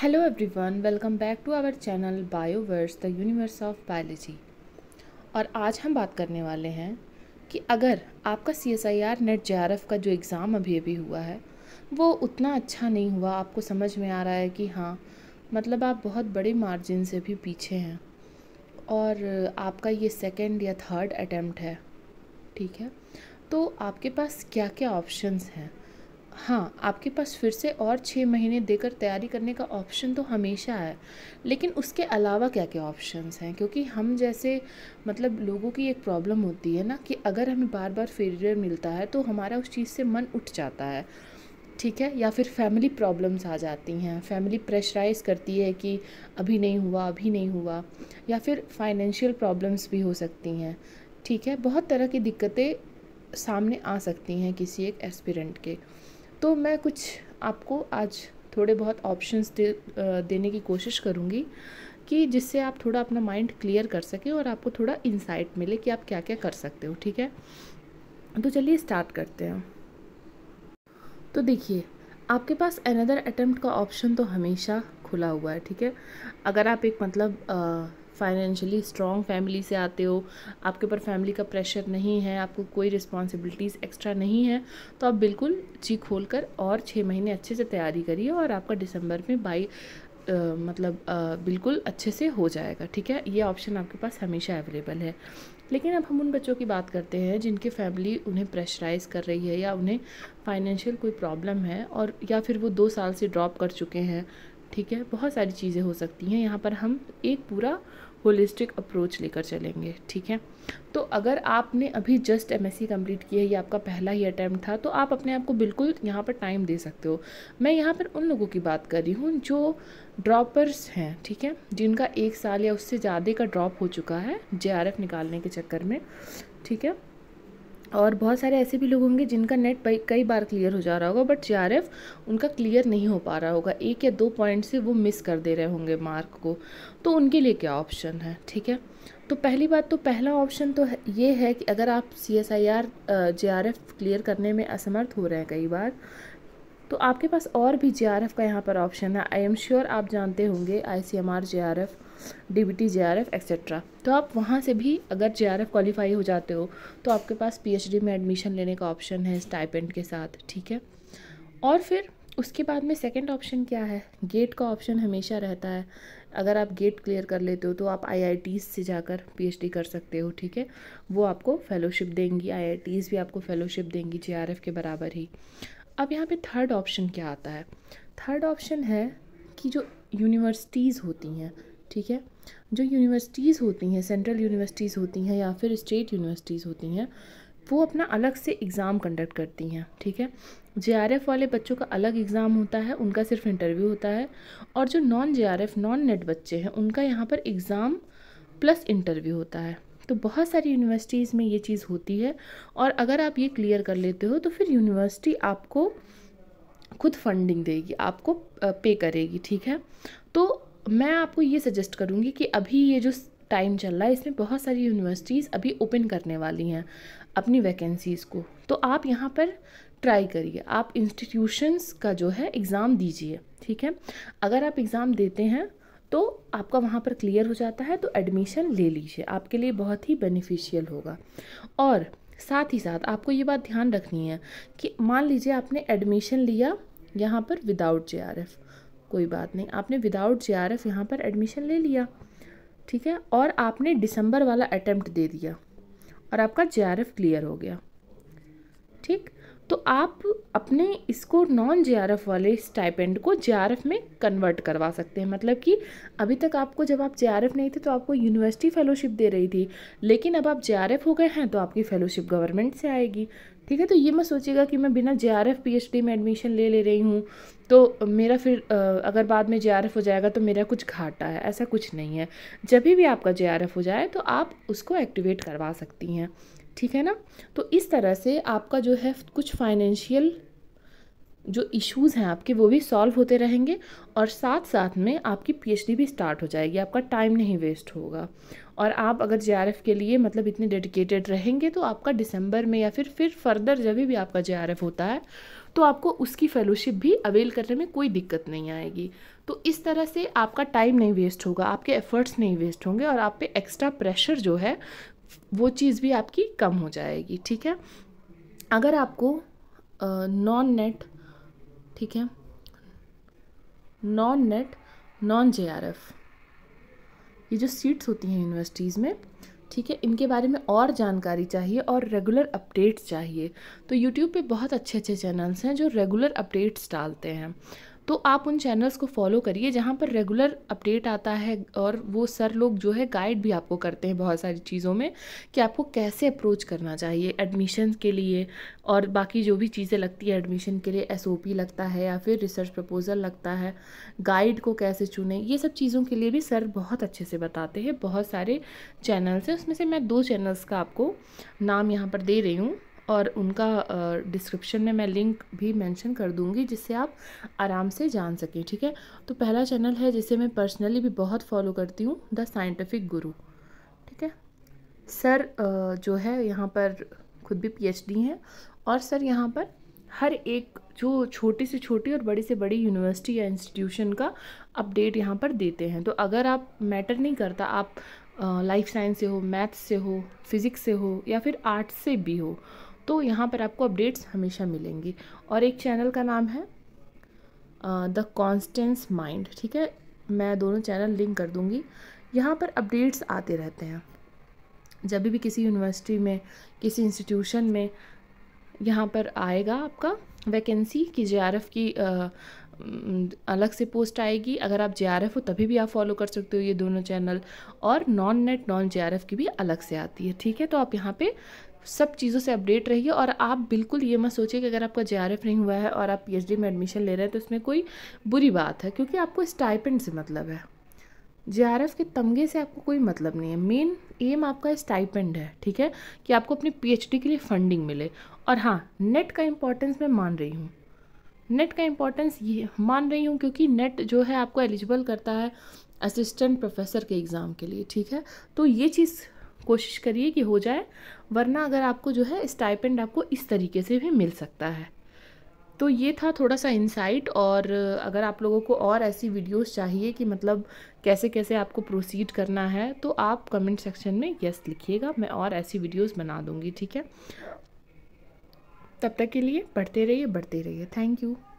hello everyone welcome back to our channel Bioverse the universe of biology और आज हम बात करने वाले हैं कि अगर आपका C S I R NET J R F का जो एग्ज़ाम अभी अभी हुआ है वो उतना अच्छा नहीं हुआ आपको समझ में आ रहा है कि हाँ मतलब आप बहुत बड़े मार्जिन से भी पीछे हैं और आपका ये सेकेंड या थर्ड अटैम्प्ट है ठीक है तो आपके पास क्या क्या ऑप्शंस हैं हाँ आपके पास फिर से और छः महीने देकर तैयारी करने का ऑप्शन तो हमेशा है लेकिन उसके अलावा क्या क्या ऑप्शंस हैं क्योंकि हम जैसे मतलब लोगों की एक प्रॉब्लम होती है ना कि अगर हमें बार बार फेलियर मिलता है तो हमारा उस चीज़ से मन उठ जाता है ठीक है या फिर फैमिली प्रॉब्लम्स आ जाती हैं फैमिली प्रेशराइज करती है कि अभी नहीं हुआ अभी नहीं हुआ या फिर फाइनेंशियल प्रॉब्लम्स भी हो सकती हैं ठीक है बहुत तरह की दिक्कतें सामने आ सकती हैं किसी एक एस्पिरेंट के तो मैं कुछ आपको आज थोड़े बहुत ऑप्शंस दे देने की कोशिश करूँगी कि जिससे आप थोड़ा अपना माइंड क्लियर कर सकें और आपको थोड़ा इंसाइट मिले कि आप क्या क्या कर सकते हो ठीक है तो चलिए स्टार्ट करते हैं तो देखिए आपके पास अनदर अटैम्प्ट का ऑप्शन तो हमेशा खुला हुआ है ठीक है अगर आप एक मतलब फाइनेंशियली स्ट्रॉन्ग फैमिली से आते हो आपके ऊपर फैमिली का प्रेशर नहीं है आपको कोई रिस्पॉन्सिबिलिटीज़ एक्स्ट्रा नहीं है तो आप बिल्कुल ची खोल कर और छः महीने अच्छे से तैयारी करिए और आपका दिसंबर में बाई मतलब आ, बिल्कुल अच्छे से हो जाएगा ठीक है ये ऑप्शन आपके पास हमेशा अवेलेबल है लेकिन अब हम उन बच्चों की बात करते हैं जिनके फैमिली उन्हें प्रेशराइज कर रही है या उन्हें फाइनेंशियल कोई प्रॉब्लम है और या फिर वो दो साल से ड्रॉप कर चुके हैं ठीक है बहुत सारी चीज़ें हो सकती हैं यहाँ पर हम एक पूरा होलिस्टिक अप्रोच लेकर चलेंगे ठीक है तो अगर आपने अभी just M S C complete किया है या आपका पहला ही अटैम्प्ट था तो आप अपने आप को बिल्कुल यहाँ पर टाइम दे सकते हो मैं यहाँ पर उन लोगों की बात कर रही हूँ जो ड्रॉपर्स हैं ठीक है जिनका एक साल या उससे ज़्यादा का ड्रॉप हो चुका है जे निकालने के चक्कर में ठीक है और बहुत सारे ऐसे भी लोग होंगे जिनका नेट कई बार क्लियर हो जा रहा होगा बट जे उनका क्लियर नहीं हो पा रहा होगा एक या दो पॉइंट से वो मिस कर दे रहे होंगे मार्क को तो उनके लिए क्या ऑप्शन है ठीक है तो पहली बात तो पहला ऑप्शन तो ये है कि अगर आप C S I R J R F clear करने में असमर्थ हो रहे हैं कई बार तो आपके पास और भी जे का यहाँ पर ऑप्शन है आई एम श्योर आप जानते होंगे I C M R J R F D B T J R F etcetera तो आप वहाँ से भी अगर जे आर एफ़ क्वालिफाई हो जाते हो तो आपके पास पी एच डी में एडमिशन लेने का ऑप्शन है स्टाइपेंट के साथ ठीक है और फिर उसके बाद में सेकेंड ऑप्शन क्या है गेट का ऑप्शन हमेशा रहता है अगर आप गेट क्लियर कर लेते हो तो आप आई से जाकर पी कर सकते हो ठीक है वो आपको फेलोशिप देंगी आई भी आपको फेलोशिप देंगी जे के बराबर ही अब यहाँ पे थर्ड ऑप्शन क्या आता है थर्ड ऑप्शन है कि जो यूनिवर्सिटीज़ होती हैं ठीक है जो यूनिवर्सिटीज़ होती हैं सेंट्रल यूनिवर्सिटीज़ होती हैं या फिर स्टेट यूनिवर्सिटीज़ होती हैं वो अपना अलग से एग्ज़ाम कंडक्ट करती हैं ठीक है जे वाले बच्चों का अलग एग्ज़ाम होता है उनका सिर्फ इंटरव्यू होता है और जो नॉन जे नॉन नेट बच्चे हैं उनका यहाँ पर एग्ज़ाम प्लस इंटरव्यू होता है तो बहुत सारी यूनिवर्सिटीज़ में ये चीज़ होती है और अगर आप ये क्लियर कर लेते हो तो फिर यूनिवर्सिटी आपको खुद फंडिंग देगी आपको पे करेगी ठीक है तो मैं आपको ये सजेस्ट करूँगी कि अभी ये जो टाइम चल रहा है इसमें बहुत सारी यूनिवर्सिटीज़ अभी ओपन करने वाली हैं अपनी वैकेंसीज़ को तो आप यहाँ पर ट्राई करिए आप इंस्टीट्यूशंस का जो है एग्ज़ाम दीजिए ठीक है अगर आप एग्ज़ाम देते हैं तो आपका वहाँ पर क्लियर हो जाता है तो एडमिशन ले लीजिए आपके लिए बहुत ही बेनिफिशियल होगा और साथ ही साथ आपको ये बात ध्यान रखनी है कि मान लीजिए आपने एडमिशन लिया यहाँ पर विदाउट जे कोई बात नहीं आपने विदाउट जे आर यहाँ पर एडमिशन ले लिया ठीक है और आपने दिसंबर वाला अटैम्प्ट दे दिया और आपका जे क्लियर हो गया ठीक तो आप अपने इसको नॉन जे वाले स्टाइपेंड को जे में कन्वर्ट करवा सकते हैं मतलब कि अभी तक आपको जब आप जे नहीं थे तो आपको यूनिवर्सिटी फेलोशिप दे रही थी लेकिन अब आप जे हो गए हैं तो आपकी फेलोशिप गवर्नमेंट से आएगी ठीक है तो ये मैं सोचेगा कि मैं बिना J R F P H D में एडमिशन ले ले रही हूँ तो मेरा फिर अगर बाद में जे आर एफ हो जाएगा तो मेरा कुछ घाटा है ऐसा कुछ नहीं है जब भी आपका जे आर एफ हो जाए तो आप उसको एक्टिवेट करवा सकती हैं ठीक है ना तो इस तरह से आपका जो है कुछ फाइनेंशियल जो इश्यूज हैं आपके वो भी सॉल्व होते रहेंगे और साथ साथ में आपकी पीएचडी भी स्टार्ट हो जाएगी आपका टाइम नहीं वेस्ट होगा और आप अगर जे के लिए मतलब इतने डेडिकेटेड रहेंगे तो आपका दिसंबर में या फिर फिर फर्दर जब भी आपका जे होता है तो आपको उसकी फेलोशिप भी अवेल करने में कोई दिक्कत नहीं आएगी तो इस तरह से आपका टाइम नहीं वेस्ट होगा आपके एफ़र्ट्स नहीं वेस्ट होंगे और आप पे एक्स्ट्रा प्रेशर जो है वो चीज़ भी आपकी कम हो जाएगी ठीक है अगर आपको नॉन नेट ठीक है नॉन नेट नॉन जे ये जो सीट्स होती हैं यूनिवर्सिटीज़ में ठीक है इनके बारे में और जानकारी चाहिए और रेगुलर अपडेट्स चाहिए तो यूट्यूब पे बहुत अच्छे अच्छे चैनल्स हैं जो रेगुलर अपडेट्स डालते हैं तो आप उन चैनल्स को फॉलो करिए जहाँ पर रेगुलर अपडेट आता है और वो सर लोग जो है गाइड भी आपको करते हैं बहुत सारी चीज़ों में कि आपको कैसे अप्रोच करना चाहिए एडमिशन के लिए और बाकी जो भी चीज़ें लगती है एडमिशन के लिए एस लगता है या फिर रिसर्च प्रपोज़ल लगता है गाइड को कैसे चुने ये सब चीज़ों के लिए भी सर बहुत अच्छे से बताते हैं बहुत सारे चैनल्स हैं उसमें से मैं दो चैनल्स का आपको नाम यहाँ पर दे रही हूँ और उनका डिस्क्रिप्शन में मैं लिंक भी मेंशन कर दूंगी जिससे आप आराम से जान सकें ठीक है तो पहला चैनल है जिसे मैं पर्सनली भी बहुत फॉलो करती हूँ द साइंटिफिक गुरु ठीक है सर जो है यहाँ पर खुद भी पीएचडी हैं और सर यहाँ पर हर एक जो छोटी से छोटी और बड़ी से बड़ी यूनिवर्सिटी या इंस्टीट्यूशन का अपडेट यहाँ पर देते हैं तो अगर आप मैटर नहीं करता आप लाइफ साइंस से हो मैथ्स से हो फिज़िक्स से हो या फिर आर्ट्स से भी हो तो यहाँ पर आपको अपडेट्स हमेशा मिलेंगी और एक चैनल का नाम है द कॉन्स्टेंस माइंड ठीक है मैं दोनों चैनल लिंक कर दूँगी यहाँ पर अपडेट्स आते रहते हैं जब भी किसी यूनिवर्सिटी में किसी इंस्टीट्यूशन में यहाँ पर आएगा आपका वैकेंसी कि जे की आ, अलग से पोस्ट आएगी अगर आप जे हो तभी भी आप फॉलो कर सकते हो ये दोनों चैनल और नॉन नेट नॉन जे की भी अलग से आती है ठीक है तो आप यहाँ पे सब चीज़ों से अपडेट रहिए और आप बिल्कुल ये मत सोचिए कि अगर आपका जे नहीं हुआ है और आप पी में एडमिशन ले रहे हैं तो इसमें कोई बुरी बात है क्योंकि आपको स्टाइपेंड से मतलब है जे के तमगे से आपको कोई मतलब नहीं है मेन एम आपका स्टाइपेंड है ठीक है कि आपको अपनी पीएचडी के लिए फंडिंग मिले और हाँ नेट का इम्पोर्टेंस मैं मान रही हूँ नेट का इम्पोर्टेंस ये मान रही हूँ क्योंकि नेट जो है आपको एलिजिबल करता है असिस्टेंट प्रोफेसर के एग्ज़ाम के लिए ठीक है तो ये चीज़ कोशिश करिए कि हो जाए वरना अगर आपको जो है स्टाइपेंड आपको इस तरीके से भी मिल सकता है तो ये था थोड़ा सा इनसाइट और अगर आप लोगों को और ऐसी वीडियोस चाहिए कि मतलब कैसे कैसे आपको प्रोसीड करना है तो आप कमेंट सेक्शन में यस लिखिएगा मैं और ऐसी वीडियोस बना दूँगी ठीक है तब तक के लिए पढ़ते रहिए बढ़ते रहिए थैंक यू